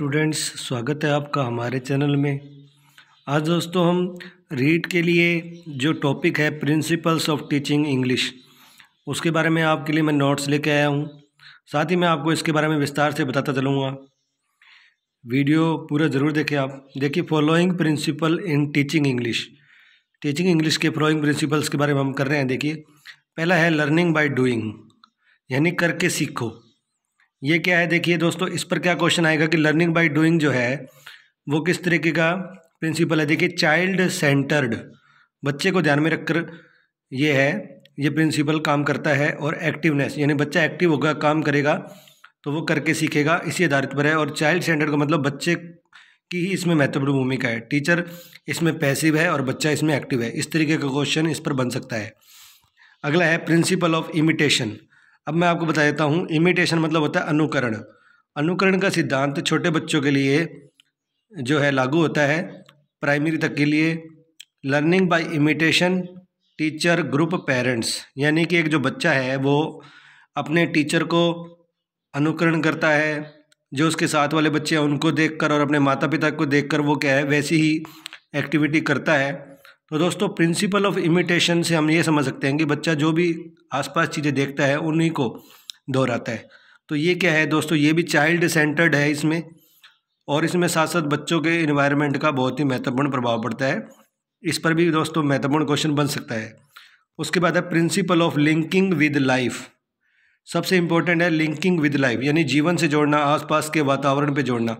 students स्वागत है आपका हमारे चैनल में आज दोस्तों हम रीड के लिए जो टॉपिक है प्रिंसिपल्स ऑफ टीचिंग इंग्लिश उसके बारे में आपके लिए मैं नोट्स लेके आया हूँ साथ ही मैं आपको इसके बारे में विस्तार से बताता चलूँगा वीडियो पूरा ज़रूर देखें आप देखिए following principle in teaching English teaching English के फॉलोइंग प्रिंसिपल्स के बारे में हम कर रहे हैं देखिए पहला है लर्निंग बाई डूइंग यानी करके सीखो ये क्या है देखिए दोस्तों इस पर क्या क्वेश्चन आएगा कि लर्निंग बाय डूइंग जो है वो किस तरीके का प्रिंसिपल है देखिए चाइल्ड सेंटर्ड बच्चे को ध्यान में रखकर ये है ये प्रिंसिपल काम करता है और एक्टिवनेस यानी बच्चा एक्टिव होगा काम करेगा तो वो करके सीखेगा इसी आधारित पर है और चाइल्ड सेंटर्ड का मतलब बच्चे की ही इसमें महत्वपूर्ण भूमिका है टीचर इसमें पैसिव है और बच्चा इसमें एक्टिव है इस तरीके का क्वेश्चन इस पर बन सकता है अगला है प्रिंसिपल ऑफ इमिटेशन अब मैं आपको बता देता हूँ इमिटेशन मतलब होता है अनुकरण अनुकरण का सिद्धांत छोटे बच्चों के लिए जो है लागू होता है प्राइमरी तक के लिए learning by imitation teacher group parents यानी कि एक जो बच्चा है वो अपने टीचर को अनुकरण करता है जो उसके साथ वाले बच्चे हैं उनको देखकर और अपने माता पिता को देखकर वो क्या है वैसी ही एक्टिविटी करता है तो दोस्तों प्रिंसिपल ऑफ इमिटेशन से हम ये समझ सकते हैं कि बच्चा जो भी आसपास चीज़ें देखता है उन्हीं को दोहराता है तो ये क्या है दोस्तों ये भी चाइल्ड सेंटर्ड है इसमें और इसमें साथ साथ बच्चों के इन्वायरमेंट का बहुत ही महत्वपूर्ण प्रभाव पड़ता है इस पर भी दोस्तों महत्वपूर्ण क्वेश्चन बन सकता है उसके बाद है principle of linking with life सबसे इम्पोर्टेंट है लिंकिंग विद लाइफ यानी जीवन से जोड़ना आसपास के वातावरण पे जोड़ना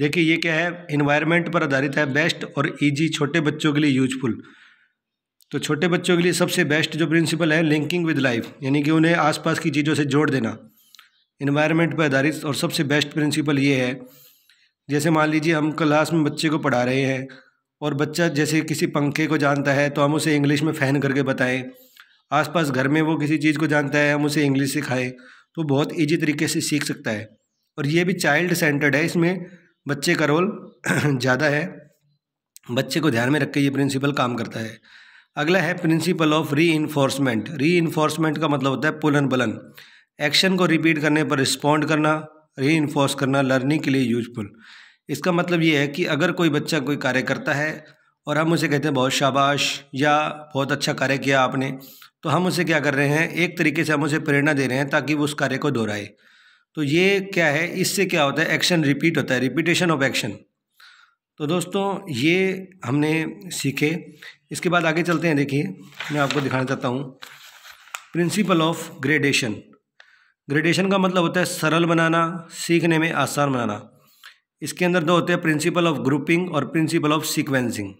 देखिए ये क्या है इन्वायरमेंट पर आधारित है बेस्ट और इजी छोटे बच्चों के लिए यूजफुल तो छोटे बच्चों के लिए सबसे बेस्ट जो प्रिंसिपल है लिंकिंग विद लाइफ यानी कि उन्हें आसपास की चीज़ों से जोड़ देना इन्वायरमेंट पर आधारित और सबसे बेस्ट प्रिंसिपल ये है जैसे मान लीजिए हम क्लास में बच्चे को पढ़ा रहे हैं और बच्चा जैसे किसी पंखे को जानता है तो हम उसे इंग्लिश में फ़ैन करके बताएं आसपास घर में वो किसी चीज़ को जानता है हम उसे इंग्लिश सिखाएं तो बहुत ईजी तरीके से सीख सकता है और ये भी चाइल्ड सेंटर्ड है इसमें बच्चे का रोल ज़्यादा है बच्चे को ध्यान में रख के ये प्रिंसिपल काम करता है अगला है principle of reinforcement reinforcement का मतलब होता है पुलन बलन एक्शन को रिपीट करने पर रिस्पॉन्ड करना री इन्फोर्स करना लर्निंग के लिए यूजफुल इसका मतलब ये है कि अगर कोई बच्चा कोई कार्य करता है और हम उसे कहते हैं बहुत शाबाश या बहुत अच्छा कार्य किया आपने तो हम उसे क्या कर रहे हैं एक तरीके से हम उसे प्रेरणा दे रहे हैं ताकि वो उस कार्य को दोहराए तो ये क्या है इससे क्या होता है एक्शन रिपीट होता है रिपीटेशन ऑफ एक्शन तो दोस्तों ये हमने सीखे इसके बाद आगे चलते हैं देखिए मैं आपको दिखाना चाहता हूँ प्रिंसिपल ऑफ ग्रेडेशन ग्रेडेशन का मतलब होता है सरल बनाना सीखने में आसान बनाना इसके अंदर दो होते हैं प्रिंसिपल ऑफ ग्रुपिंग और प्रिंसिपल ऑफ सीक्वेंसिंग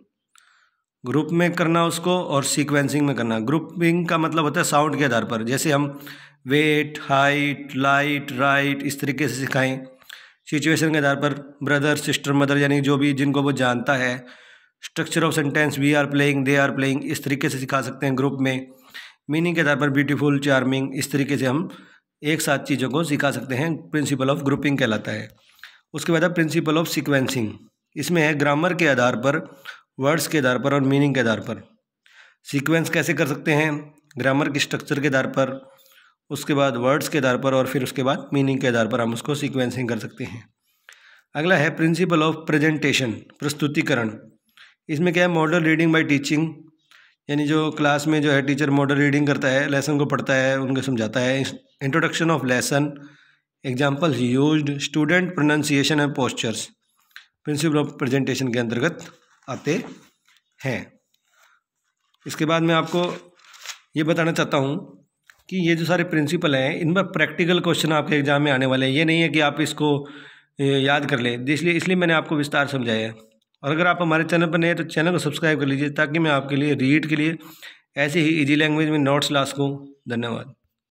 ग्रुप में करना उसको और सीक्वेंसिंग में करना ग्रुपिंग का मतलब होता है साउंड के आधार पर जैसे हम वेट हाइट लाइट राइट इस तरीके से सिखाएं सिचुएशन के आधार पर ब्रदर सिस्टर मदर यानी जो भी जिनको वो जानता है structure of sentence we are playing they are playing इस तरीके से सिखा सकते हैं ग्रुप में मीनिंग के आधार पर ब्यूटीफुल चार्मिंग इस तरीके से हम एक साथ चीज़ों को सिखा सकते हैं प्रिंसिपल ऑफ ग्रुपिंग कहलाता है उसके बाद है प्रिंसिपल ऑफ सिक्वेंसिंग इसमें है ग्रामर के आधार पर वर्ड्स के आधार पर और मीनिंग के आधार पर सीक्वेंस कैसे कर सकते हैं ग्रामर के स्ट्रक्चर के आधार पर उसके बाद वर्ड्स के आधार पर और फिर उसके बाद मीनिंग के आधार पर हम उसको सीक्वेंसिंग कर सकते हैं अगला है प्रिंसिपल ऑफ प्रेजेंटेशन प्रस्तुतिकरण इसमें क्या है मॉडल रीडिंग बाय टीचिंग यानी जो क्लास में जो है टीचर मॉडल रीडिंग करता है लेसन को पढ़ता है उनको समझाता है introduction of lesson examples use student pronunciation and postures principle of presentation के अंतर्गत आते हैं इसके बाद मैं आपको ये बताना चाहता हूँ कि ये जो सारे प्रिंसिपल हैं इन पर प्रैक्टिकल क्वेश्चन आपके एग्ज़ाम में आने वाले हैं ये नहीं है कि आप इसको याद कर लें इसलिए इसलिए मैंने आपको विस्तार समझाया है और अगर आप हमारे चैनल पर नए हैं तो चैनल को सब्सक्राइब कर लीजिए ताकि मैं आपके लिए रीड के लिए ऐसे ही ईजी लैंग्वेज में नोट्स ला सकूँ धन्यवाद